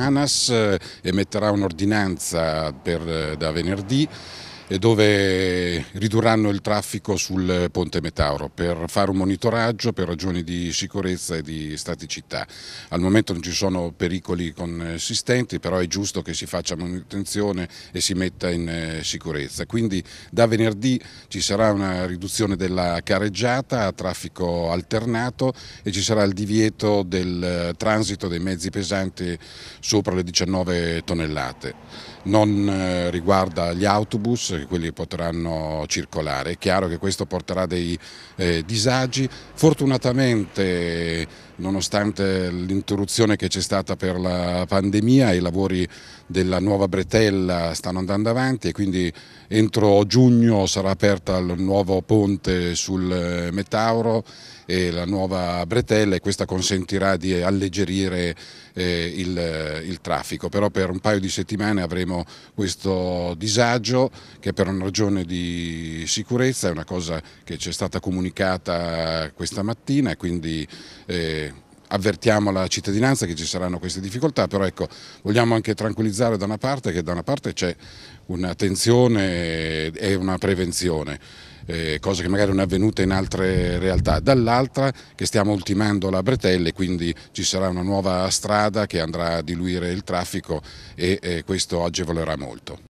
ANAS eh, emetterà un'ordinanza eh, da venerdì e dove ridurranno il traffico sul ponte Metauro per fare un monitoraggio per ragioni di sicurezza e di staticità. Al momento non ci sono pericoli consistenti, però è giusto che si faccia manutenzione e si metta in eh, sicurezza. Quindi da venerdì ci sarà una riduzione della careggiata a traffico alternato e ci sarà il divieto del eh, transito dei mezzi pesanti sopra le 19 tonnellate. Non eh, riguarda gli autobus, che quelli potranno circolare. È chiaro che questo porterà dei eh, disagi. Fortunatamente nonostante l'interruzione che c'è stata per la pandemia, i lavori della nuova bretella stanno andando avanti e quindi entro giugno sarà aperta il nuovo ponte sul Metauro e la nuova bretella e questa consentirà di alleggerire eh, il, il, traffico, però per un paio di settimane avremo questo disagio che per una ragione di sicurezza è una cosa che ci è stata comunicata questa mattina quindi eh, avvertiamo la cittadinanza che ci saranno queste difficoltà, però ecco, vogliamo anche tranquillizzare da una parte che da una parte c'è un'attenzione e una prevenzione. Eh, cosa che magari non è avvenuta in altre realtà, dall'altra che stiamo ultimando la Bretelle, quindi ci sarà una nuova strada che andrà a diluire il traffico e eh, questo agevolerà molto.